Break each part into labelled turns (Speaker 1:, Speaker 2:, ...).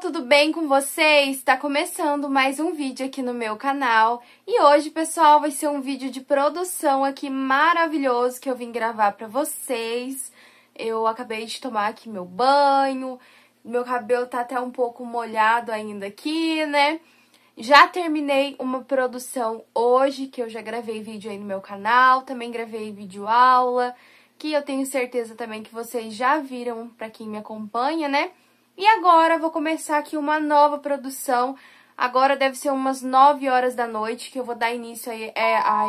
Speaker 1: tudo bem com vocês? Está começando mais um vídeo aqui no meu canal e hoje, pessoal, vai ser um vídeo de produção aqui maravilhoso que eu vim gravar pra vocês. Eu acabei de tomar aqui meu banho, meu cabelo tá até um pouco molhado ainda aqui, né? Já terminei uma produção hoje, que eu já gravei vídeo aí no meu canal, também gravei vídeo aula, que eu tenho certeza também que vocês já viram pra quem me acompanha, né? E agora vou começar aqui uma nova produção. Agora deve ser umas 9 horas da noite que eu vou dar início aí é, a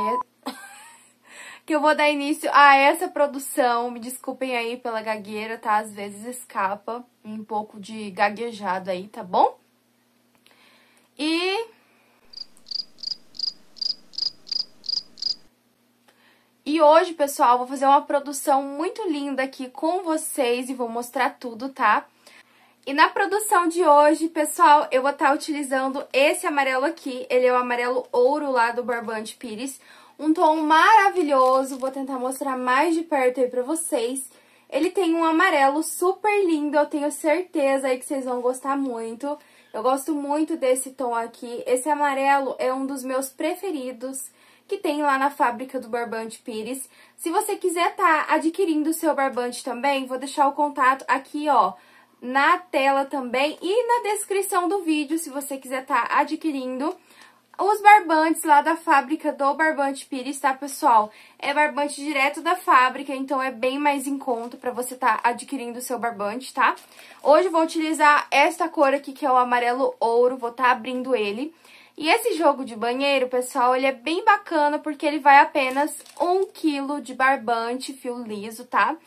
Speaker 1: que eu vou dar início a essa produção. Me desculpem aí pela gagueira, tá? Às vezes escapa um pouco de gaguejado aí, tá bom? E E hoje, pessoal, vou fazer uma produção muito linda aqui com vocês e vou mostrar tudo, tá? E na produção de hoje, pessoal, eu vou estar tá utilizando esse amarelo aqui. Ele é o amarelo ouro lá do Barbante Pires. Um tom maravilhoso, vou tentar mostrar mais de perto aí pra vocês. Ele tem um amarelo super lindo, eu tenho certeza aí que vocês vão gostar muito. Eu gosto muito desse tom aqui. Esse amarelo é um dos meus preferidos que tem lá na fábrica do Barbante Pires. Se você quiser tá adquirindo o seu barbante também, vou deixar o contato aqui, ó, na tela também e na descrição do vídeo, se você quiser estar tá adquirindo. Os barbantes lá da fábrica do Barbante Pires, tá, pessoal? É barbante direto da fábrica, então é bem mais em conta pra você estar tá adquirindo o seu barbante, tá? Hoje eu vou utilizar esta cor aqui, que é o amarelo ouro, vou estar tá abrindo ele. E esse jogo de banheiro, pessoal, ele é bem bacana porque ele vai apenas 1 kg de barbante fio liso, tá? Tá?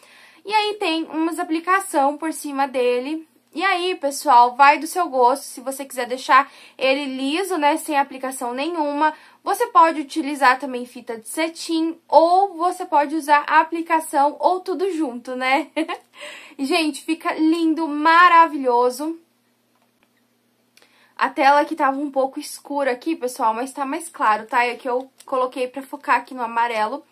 Speaker 1: E aí tem umas aplicação por cima dele. E aí, pessoal, vai do seu gosto. Se você quiser deixar ele liso, né, sem aplicação nenhuma, você pode utilizar também fita de cetim ou você pode usar a aplicação ou tudo junto, né? Gente, fica lindo, maravilhoso. A tela que tava um pouco escura aqui, pessoal, mas tá mais claro, tá? É que eu coloquei pra focar aqui no amarelo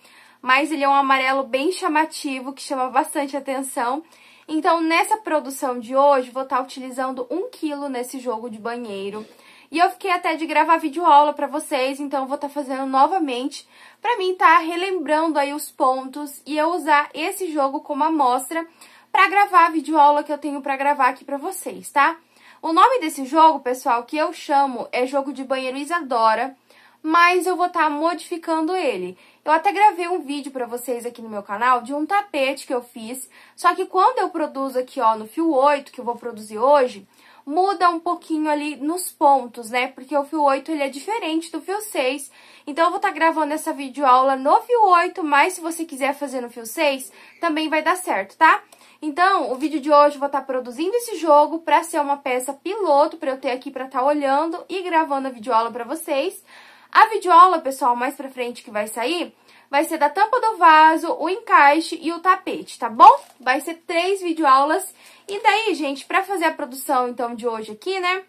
Speaker 1: mas ele é um amarelo bem chamativo, que chama bastante atenção. Então, nessa produção de hoje, vou estar tá utilizando um quilo nesse jogo de banheiro. E eu fiquei até de gravar vídeo aula para vocês, então vou estar tá fazendo novamente para mim estar tá relembrando aí os pontos e eu usar esse jogo como amostra para gravar a vídeo aula que eu tenho para gravar aqui para vocês, tá? O nome desse jogo, pessoal, que eu chamo é jogo de banheiro Isadora, mas eu vou estar modificando ele. Eu até gravei um vídeo para vocês aqui no meu canal de um tapete que eu fiz, só que quando eu produzo aqui, ó, no fio 8, que eu vou produzir hoje, muda um pouquinho ali nos pontos, né? Porque o fio 8, ele é diferente do fio 6. Então, eu vou estar tá gravando essa videoaula no fio 8, mas se você quiser fazer no fio 6, também vai dar certo, tá? Então, o vídeo de hoje eu vou estar tá produzindo esse jogo para ser uma peça piloto, para eu ter aqui para estar tá olhando e gravando a videoaula para vocês. A videoaula, pessoal, mais pra frente que vai sair, vai ser da tampa do vaso, o encaixe e o tapete, tá bom? Vai ser três videoaulas. E daí, gente, pra fazer a produção, então, de hoje aqui, né?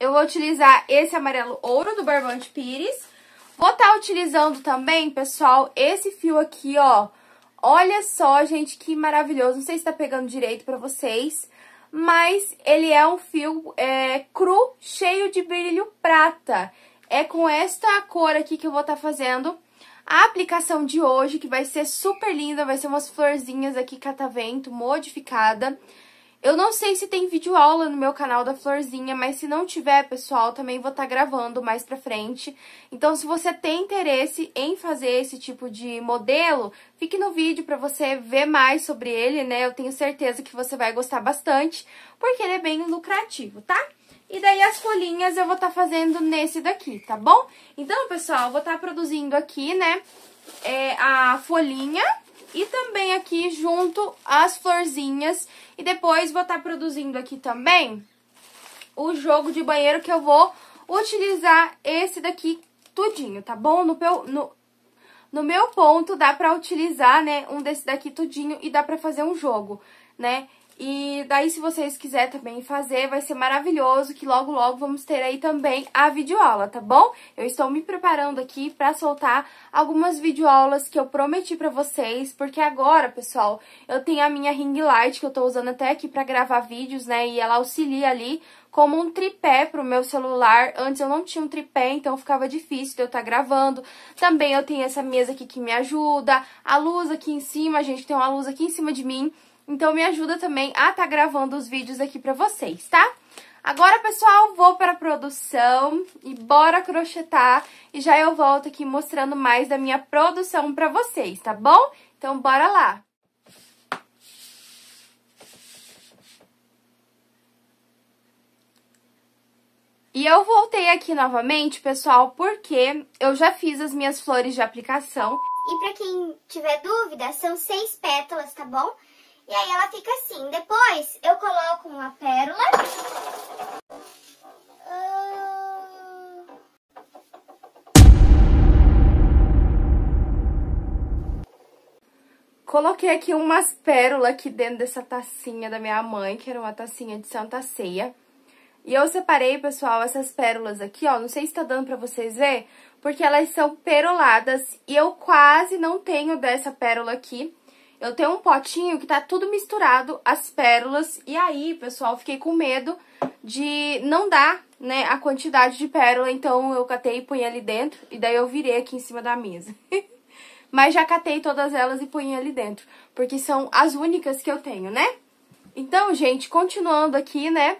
Speaker 1: Eu vou utilizar esse amarelo ouro do Barbante Pires. Vou estar tá utilizando também, pessoal, esse fio aqui, ó. Olha só, gente, que maravilhoso. Não sei se tá pegando direito pra vocês, mas ele é um fio é, cru, cheio de brilho prata é com esta cor aqui que eu vou estar tá fazendo a aplicação de hoje, que vai ser super linda, vai ser umas florzinhas aqui catavento, modificada. Eu não sei se tem vídeo aula no meu canal da florzinha, mas se não tiver, pessoal, também vou estar tá gravando mais pra frente. Então, se você tem interesse em fazer esse tipo de modelo, fique no vídeo pra você ver mais sobre ele, né? Eu tenho certeza que você vai gostar bastante, porque ele é bem lucrativo, tá? E daí as folhinhas eu vou estar tá fazendo nesse daqui, tá bom? Então, pessoal, eu vou estar tá produzindo aqui, né, é, a folhinha e também aqui junto as florzinhas. E depois vou estar tá produzindo aqui também o jogo de banheiro que eu vou utilizar esse daqui tudinho, tá bom? No, no, no meu ponto dá pra utilizar, né, um desse daqui tudinho e dá pra fazer um jogo, né? E daí, se vocês quiserem também fazer, vai ser maravilhoso, que logo, logo vamos ter aí também a videoaula, tá bom? Eu estou me preparando aqui para soltar algumas videoaulas que eu prometi pra vocês, porque agora, pessoal, eu tenho a minha ring light que eu tô usando até aqui pra gravar vídeos, né, e ela auxilia ali como um tripé para o meu celular. Antes eu não tinha um tripé, então ficava difícil de eu estar tá gravando. Também eu tenho essa mesa aqui que me ajuda, a luz aqui em cima, gente, tem uma luz aqui em cima de mim. Então me ajuda também a estar tá gravando os vídeos aqui para vocês, tá? Agora, pessoal, vou para a produção e bora crochetar. E já eu volto aqui mostrando mais da minha produção para vocês, tá bom? Então, bora lá! E eu voltei aqui novamente, pessoal, porque eu já fiz as minhas flores de aplicação. E pra quem tiver dúvida, são seis pétalas, tá bom? E aí ela fica assim. Depois eu coloco uma pérola. Coloquei aqui umas pérolas aqui dentro dessa tacinha da minha mãe, que era uma tacinha de Santa Ceia. E eu separei, pessoal, essas pérolas aqui, ó, não sei se tá dando pra vocês ver, porque elas são peroladas e eu quase não tenho dessa pérola aqui. Eu tenho um potinho que tá tudo misturado, as pérolas, e aí, pessoal, fiquei com medo de não dar, né, a quantidade de pérola, então eu catei e punhei ali dentro, e daí eu virei aqui em cima da mesa. Mas já catei todas elas e punhei ali dentro, porque são as únicas que eu tenho, né? Então, gente, continuando aqui, né,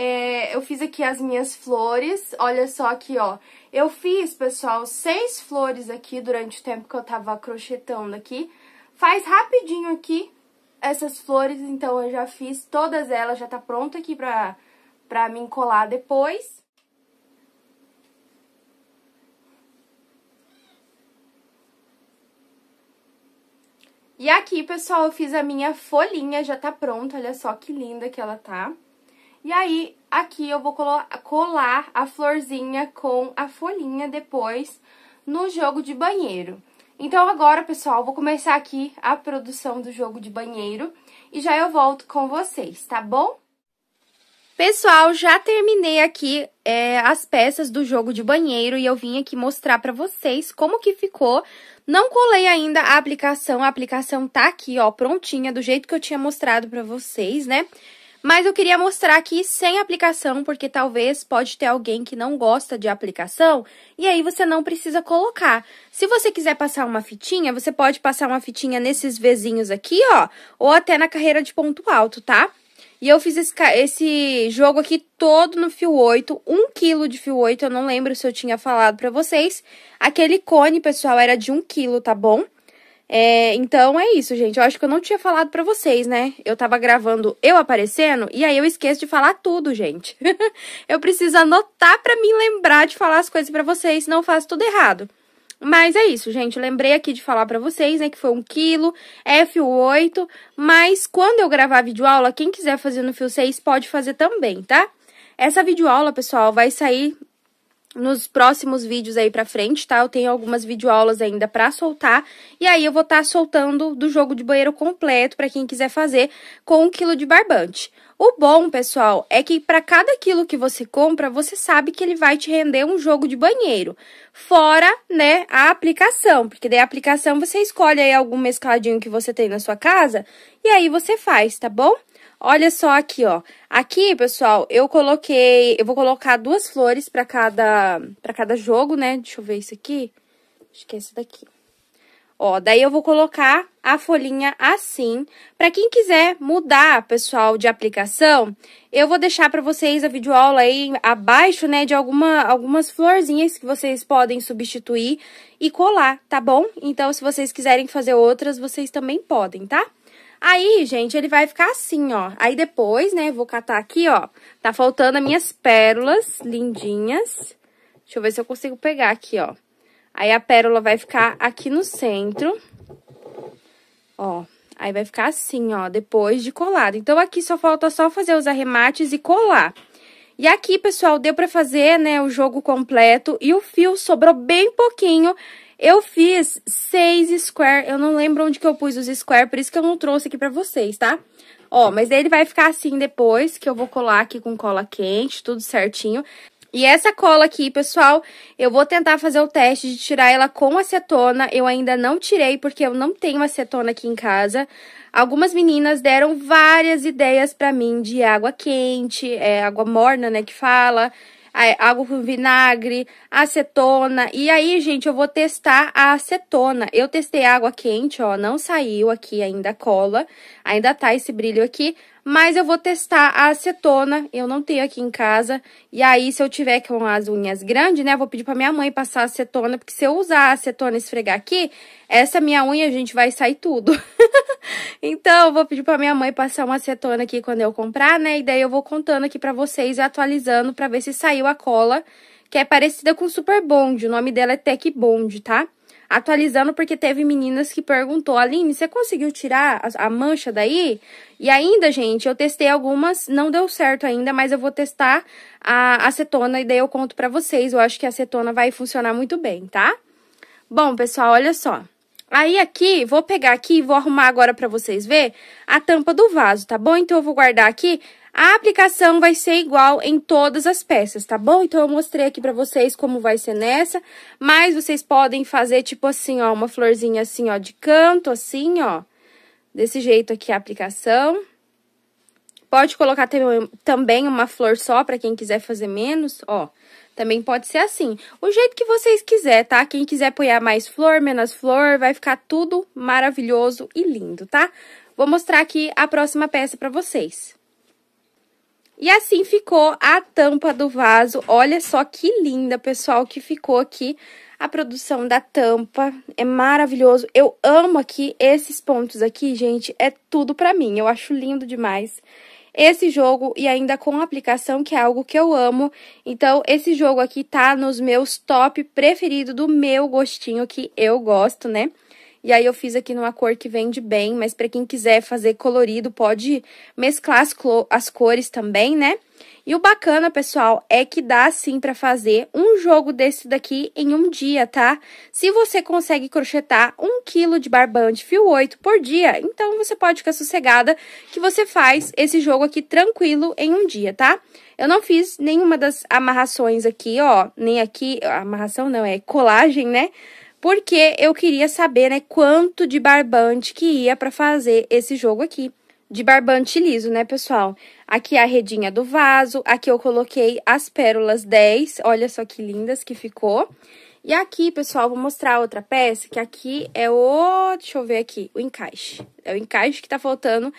Speaker 1: é, eu fiz aqui as minhas flores, olha só aqui, ó. Eu fiz, pessoal, seis flores aqui durante o tempo que eu tava crochetando aqui. Faz rapidinho aqui essas flores, então eu já fiz todas elas, já tá pronta aqui pra, pra mim colar depois. E aqui, pessoal, eu fiz a minha folhinha, já tá pronta, olha só que linda que ela tá. Tá? E aí, aqui eu vou colar a florzinha com a folhinha depois no jogo de banheiro. Então agora, pessoal, vou começar aqui a produção do jogo de banheiro e já eu volto com vocês, tá bom? Pessoal, já terminei aqui é, as peças do jogo de banheiro e eu vim aqui mostrar pra vocês como que ficou. Não colei ainda a aplicação, a aplicação tá aqui, ó, prontinha, do jeito que eu tinha mostrado pra vocês, né? Mas eu queria mostrar aqui sem aplicação, porque talvez pode ter alguém que não gosta de aplicação, e aí você não precisa colocar. Se você quiser passar uma fitinha, você pode passar uma fitinha nesses vizinhos aqui, ó, ou até na carreira de ponto alto, tá? E eu fiz esse, esse jogo aqui todo no fio 8, 1 kg de fio 8, eu não lembro se eu tinha falado pra vocês. Aquele cone, pessoal, era de 1 kg, tá bom? É, então é isso, gente. Eu acho que eu não tinha falado para vocês, né? Eu tava gravando eu aparecendo e aí eu esqueço de falar tudo, gente. eu preciso anotar para me lembrar de falar as coisas para vocês, senão eu faço tudo errado. Mas é isso, gente. Lembrei aqui de falar para vocês, né, que foi um quilo, F8, mas quando eu gravar videoaula, quem quiser fazer no fio 6 pode fazer também, tá? Essa videoaula, pessoal, vai sair nos próximos vídeos aí pra frente, tá? Eu tenho algumas videoaulas ainda pra soltar. E aí eu vou estar tá soltando do jogo de banheiro completo para quem quiser fazer com um quilo de barbante. O bom, pessoal, é que para cada quilo que você compra, você sabe que ele vai te render um jogo de banheiro. Fora, né, a aplicação, porque daí a aplicação você escolhe aí algum mescladinho que você tem na sua casa e aí você faz, tá bom? Olha só aqui, ó. Aqui, pessoal, eu coloquei... Eu vou colocar duas flores pra cada, pra cada jogo, né? Deixa eu ver isso aqui. Acho que é esse daqui. Ó, daí eu vou colocar a folhinha assim. Para quem quiser mudar, pessoal, de aplicação, eu vou deixar para vocês a videoaula aí abaixo, né, de alguma, algumas florzinhas que vocês podem substituir e colar, tá bom? Então, se vocês quiserem fazer outras, vocês também podem, tá? Aí, gente, ele vai ficar assim, ó. Aí depois, né, vou catar aqui, ó. Tá faltando as minhas pérolas lindinhas. Deixa eu ver se eu consigo pegar aqui, ó. Aí a pérola vai ficar aqui no centro. Ó, aí vai ficar assim, ó, depois de colado. Então, aqui só falta só fazer os arremates e colar. E aqui, pessoal, deu pra fazer, né, o jogo completo e o fio sobrou bem pouquinho. Eu fiz seis square, eu não lembro onde que eu pus os square, por isso que eu não trouxe aqui pra vocês, tá? Ó, mas ele vai ficar assim depois, que eu vou colar aqui com cola quente, tudo certinho. E essa cola aqui, pessoal, eu vou tentar fazer o teste de tirar ela com acetona. Eu ainda não tirei, porque eu não tenho acetona aqui em casa. Algumas meninas deram várias ideias pra mim de água quente, é, água morna, né, que fala água com vinagre, acetona. E aí, gente, eu vou testar a acetona. Eu testei água quente, ó, não saiu aqui ainda a cola. Ainda tá esse brilho aqui mas eu vou testar a acetona, eu não tenho aqui em casa, e aí se eu tiver com as unhas grandes, né, vou pedir pra minha mãe passar a acetona, porque se eu usar a acetona e esfregar aqui, essa minha unha, a gente, vai sair tudo. então, eu vou pedir pra minha mãe passar uma acetona aqui quando eu comprar, né, e daí eu vou contando aqui pra vocês, atualizando pra ver se saiu a cola, que é parecida com Super Bond, o nome dela é Tech Bond, tá? Atualizando porque teve meninas que perguntou, Aline, você conseguiu tirar a, a mancha daí? E ainda, gente, eu testei algumas, não deu certo ainda, mas eu vou testar a acetona e daí eu conto pra vocês. Eu acho que a acetona vai funcionar muito bem, tá? Bom, pessoal, olha só. Aí aqui, vou pegar aqui e vou arrumar agora pra vocês ver a tampa do vaso, tá bom? Então eu vou guardar aqui a aplicação vai ser igual em todas as peças, tá bom? Então, eu mostrei aqui pra vocês como vai ser nessa, mas vocês podem fazer tipo assim, ó, uma florzinha assim, ó, de canto, assim, ó. Desse jeito aqui a aplicação. Pode colocar também uma flor só pra quem quiser fazer menos, ó. Também pode ser assim, o jeito que vocês quiser, tá? Quem quiser apoiar mais flor, menos flor, vai ficar tudo maravilhoso e lindo, tá? Vou mostrar aqui a próxima peça pra vocês. E assim ficou a tampa do vaso. Olha só que linda, pessoal, que ficou aqui a produção da tampa. É maravilhoso. Eu amo aqui esses pontos aqui, gente. É tudo pra mim. Eu acho lindo demais esse jogo e ainda com aplicação, que é algo que eu amo. Então, esse jogo aqui tá nos meus top preferido do meu gostinho, que eu gosto, né? E aí eu fiz aqui numa cor que vende bem, mas para quem quiser fazer colorido, pode mesclar as, as cores também, né? E o bacana, pessoal, é que dá sim para fazer um jogo desse daqui em um dia, tá? Se você consegue crochetar um quilo de barbante fio 8 por dia, então você pode ficar sossegada que você faz esse jogo aqui tranquilo em um dia, tá? Eu não fiz nenhuma das amarrações aqui, ó, nem aqui, amarração não, é colagem, né? porque eu queria saber, né, quanto de barbante que ia para fazer esse jogo aqui. De barbante liso, né, pessoal? Aqui é a redinha do vaso, aqui eu coloquei as pérolas 10, olha só que lindas que ficou. E aqui, pessoal, vou mostrar outra peça, que aqui é o... deixa eu ver aqui, o encaixe. É o encaixe que tá faltando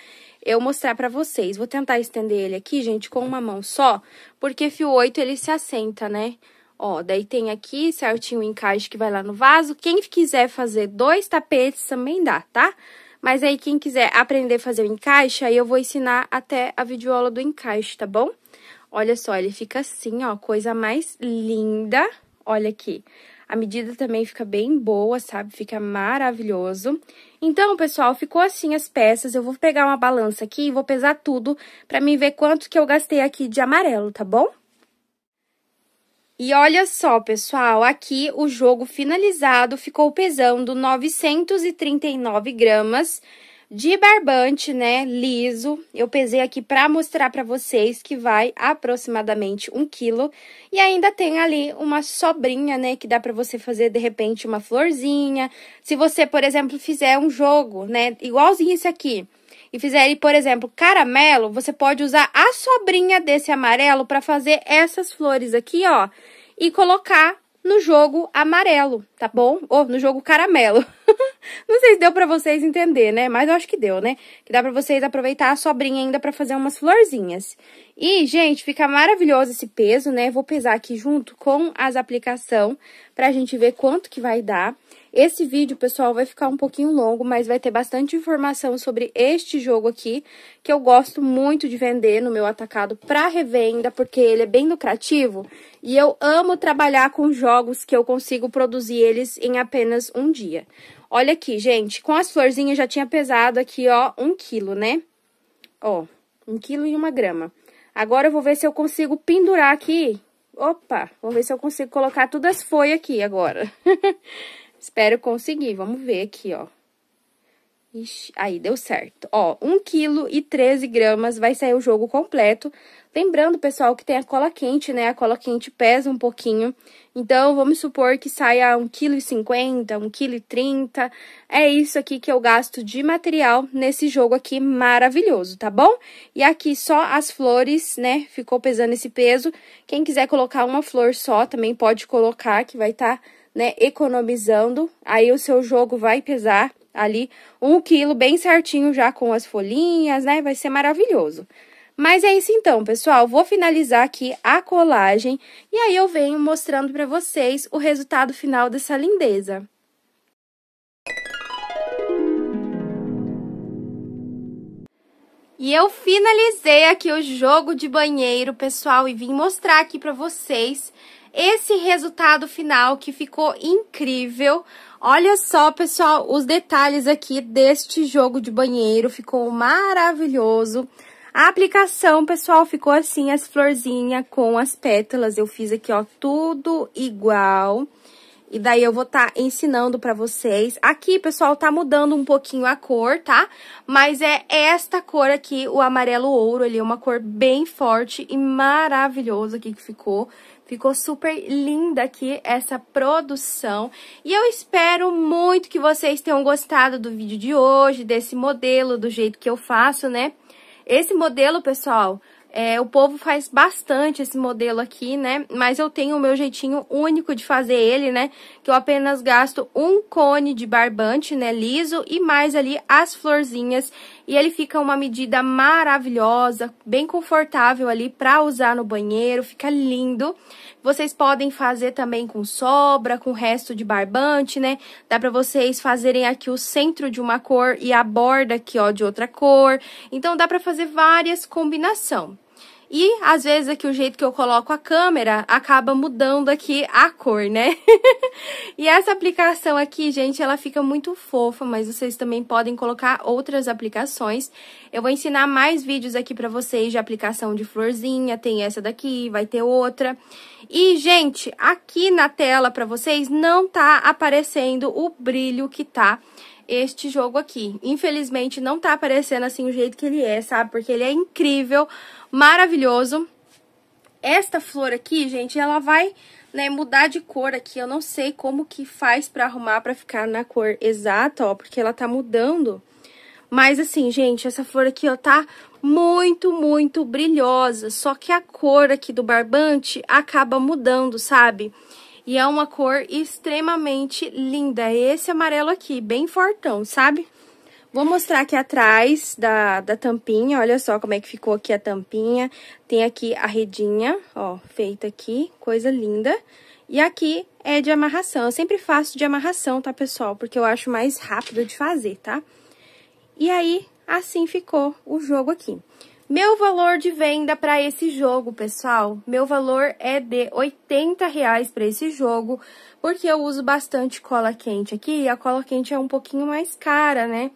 Speaker 1: eu mostrar pra vocês. Vou tentar estender ele aqui, gente, com uma mão só, porque fio 8 ele se assenta, né? Ó, daí tem aqui certinho o encaixe que vai lá no vaso. Quem quiser fazer dois tapetes também dá, tá? Mas aí quem quiser aprender a fazer o encaixe, aí eu vou ensinar até a videoaula do encaixe, tá bom? Olha só, ele fica assim, ó, coisa mais linda. Olha aqui. A medida também fica bem boa, sabe? Fica maravilhoso. Então, pessoal, ficou assim as peças. Eu vou pegar uma balança aqui e vou pesar tudo pra mim ver quanto que eu gastei aqui de amarelo, tá bom? E olha só, pessoal, aqui o jogo finalizado ficou pesando 939 gramas de barbante, né, liso. Eu pesei aqui para mostrar para vocês que vai aproximadamente um quilo. E ainda tem ali uma sobrinha, né, que dá para você fazer, de repente, uma florzinha. Se você, por exemplo, fizer um jogo, né, igualzinho esse aqui e fizerem, por exemplo, caramelo, você pode usar a sobrinha desse amarelo para fazer essas flores aqui, ó, e colocar no jogo amarelo, tá bom? Ou no jogo caramelo. Não sei se deu para vocês entender, né? Mas eu acho que deu, né? Que dá para vocês aproveitar a sobrinha ainda para fazer umas florzinhas. E, gente, fica maravilhoso esse peso, né? Vou pesar aqui junto com as aplicação pra gente ver quanto que vai dar. Esse vídeo, pessoal, vai ficar um pouquinho longo, mas vai ter bastante informação sobre este jogo aqui, que eu gosto muito de vender no meu atacado para revenda, porque ele é bem lucrativo e eu amo trabalhar com jogos que eu consigo produzir eles em apenas um dia. Olha aqui, gente, com as florzinhas já tinha pesado aqui, ó, um quilo, né? Ó, um quilo e uma grama. Agora eu vou ver se eu consigo pendurar aqui. Opa, vamos ver se eu consigo colocar todas as folhas aqui agora. Espero conseguir. Vamos ver aqui, ó. Ixi, aí, deu certo. Ó, 1 kg e 13 gramas vai sair o jogo completo. Lembrando, pessoal, que tem a cola quente, né? A cola quente pesa um pouquinho. Então, vamos supor que saia 1,50 kg, 1,30 kg. É isso aqui que eu gasto de material nesse jogo aqui maravilhoso, tá bom? E aqui só as flores, né? Ficou pesando esse peso. Quem quiser colocar uma flor só também pode colocar, que vai estar... Tá né, economizando, aí o seu jogo vai pesar ali um quilo bem certinho já com as folhinhas, né, vai ser maravilhoso. Mas é isso então, pessoal, vou finalizar aqui a colagem e aí eu venho mostrando para vocês o resultado final dessa lindeza. E eu finalizei aqui o jogo de banheiro, pessoal, e vim mostrar aqui para vocês esse resultado final que ficou incrível. Olha só, pessoal, os detalhes aqui deste jogo de banheiro. Ficou maravilhoso. A aplicação, pessoal, ficou assim, as florzinhas com as pétalas. Eu fiz aqui, ó, tudo igual. E daí eu vou estar tá ensinando pra vocês. Aqui, pessoal, tá mudando um pouquinho a cor, tá? Mas é esta cor aqui, o amarelo ouro, ali é uma cor bem forte e maravilhosa aqui que ficou. Ficou super linda aqui essa produção. E eu espero muito que vocês tenham gostado do vídeo de hoje, desse modelo, do jeito que eu faço, né? Esse modelo, pessoal, é, o povo faz bastante esse modelo aqui, né? Mas eu tenho o meu jeitinho único de fazer ele, né? Que eu apenas gasto um cone de barbante, né? Liso e mais ali as florzinhas e ele fica uma medida maravilhosa, bem confortável ali para usar no banheiro, fica lindo. Vocês podem fazer também com sobra, com resto de barbante, né? Dá para vocês fazerem aqui o centro de uma cor e a borda aqui, ó, de outra cor. Então dá para fazer várias combinação. E às vezes aqui o jeito que eu coloco a câmera acaba mudando aqui a cor, né? e essa aplicação aqui, gente, ela fica muito fofa, mas vocês também podem colocar outras aplicações. Eu vou ensinar mais vídeos aqui pra vocês de aplicação de florzinha, tem essa daqui, vai ter outra. E, gente, aqui na tela pra vocês não tá aparecendo o brilho que tá este jogo aqui. Infelizmente, não tá aparecendo assim o jeito que ele é, sabe? Porque ele é incrível, maravilhoso. Esta flor aqui, gente, ela vai né, mudar de cor aqui. Eu não sei como que faz para arrumar para ficar na cor exata, ó, porque ela tá mudando. Mas assim, gente, essa flor aqui, ó, tá muito, muito brilhosa. Só que a cor aqui do barbante acaba mudando, sabe? E é uma cor extremamente linda. É esse amarelo aqui, bem fortão, sabe? Vou mostrar aqui atrás da, da tampinha, olha só como é que ficou aqui a tampinha. Tem aqui a redinha, ó, feita aqui, coisa linda. E aqui é de amarração, eu sempre faço de amarração, tá, pessoal? Porque eu acho mais rápido de fazer, tá? E aí, assim ficou o jogo aqui. Meu valor de venda para esse jogo, pessoal, meu valor é de 80 reais para esse jogo, porque eu uso bastante cola quente aqui, e a cola quente é um pouquinho mais cara, né?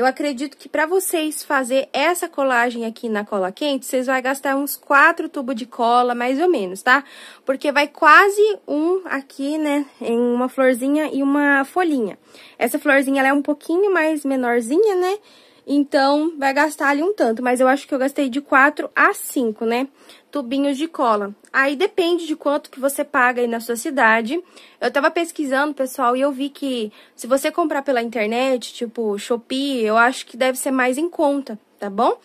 Speaker 1: Eu acredito que para vocês fazer essa colagem aqui na cola quente, vocês vão gastar uns quatro tubos de cola, mais ou menos, tá? Porque vai quase um aqui, né, em uma florzinha e uma folhinha. Essa florzinha, ela é um pouquinho mais menorzinha, né? Então, vai gastar ali um tanto, mas eu acho que eu gastei de 4 a 5, né? Tubinhos de cola. Aí depende de quanto que você paga aí na sua cidade. Eu tava pesquisando, pessoal, e eu vi que se você comprar pela internet, tipo Shopee, eu acho que deve ser mais em conta, tá bom?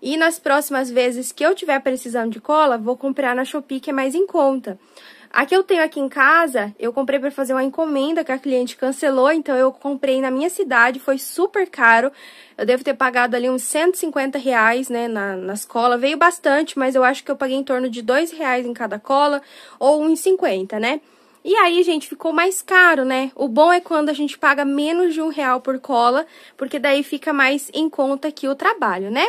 Speaker 1: E nas próximas vezes que eu tiver precisando de cola, vou comprar na Shopee, que é mais em conta. A que eu tenho aqui em casa, eu comprei para fazer uma encomenda que a cliente cancelou, então eu comprei na minha cidade, foi super caro. Eu devo ter pagado ali uns 150 reais, né, na, nas colas. Veio bastante, mas eu acho que eu paguei em torno de 2 reais em cada cola, ou uns 50, né? E aí, gente, ficou mais caro, né? O bom é quando a gente paga menos de um real por cola, porque daí fica mais em conta aqui o trabalho, né?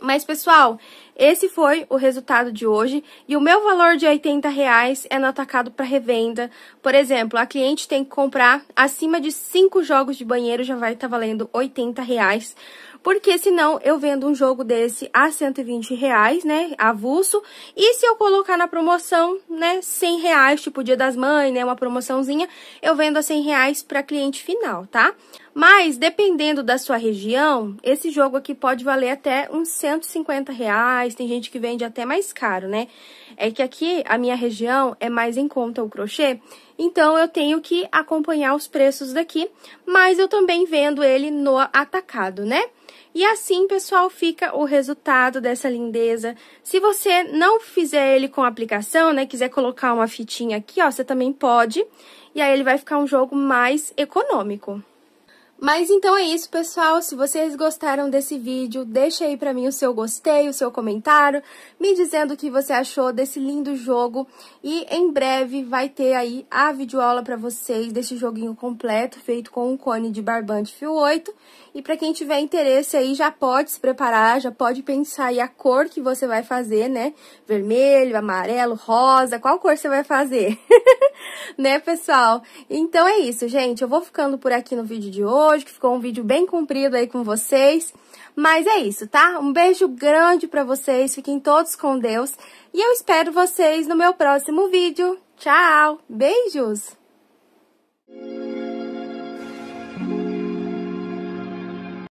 Speaker 1: Mas, pessoal, esse foi o resultado de hoje e o meu valor de 80 reais é no atacado para revenda. Por exemplo, a cliente tem que comprar acima de 5 jogos de banheiro, já vai estar tá valendo 80 reais porque senão eu vendo um jogo desse a 120 reais, né, avulso, e se eu colocar na promoção, né, 100 reais, tipo dia das mães, né, uma promoçãozinha, eu vendo a 100 reais para cliente final, tá? Mas, dependendo da sua região, esse jogo aqui pode valer até uns 150 reais, tem gente que vende até mais caro, né? É que aqui a minha região é mais em conta o crochê, então eu tenho que acompanhar os preços daqui, mas eu também vendo ele no atacado, né? E assim, pessoal, fica o resultado dessa lindeza. Se você não fizer ele com aplicação, né, quiser colocar uma fitinha aqui, ó, você também pode. E aí ele vai ficar um jogo mais econômico. Mas então é isso, pessoal. Se vocês gostaram desse vídeo, deixa aí pra mim o seu gostei, o seu comentário, me dizendo o que você achou desse lindo jogo. E em breve vai ter aí a videoaula pra vocês desse joguinho completo, feito com um cone de barbante fio 8. E pra quem tiver interesse aí, já pode se preparar, já pode pensar aí a cor que você vai fazer, né? Vermelho, amarelo, rosa, qual cor você vai fazer? né, pessoal? Então é isso, gente. Eu vou ficando por aqui no vídeo de hoje, que ficou um vídeo bem comprido aí com vocês. Mas é isso, tá? Um beijo grande para vocês, fiquem todos com Deus. E eu espero vocês no meu próximo vídeo. Tchau! Beijos!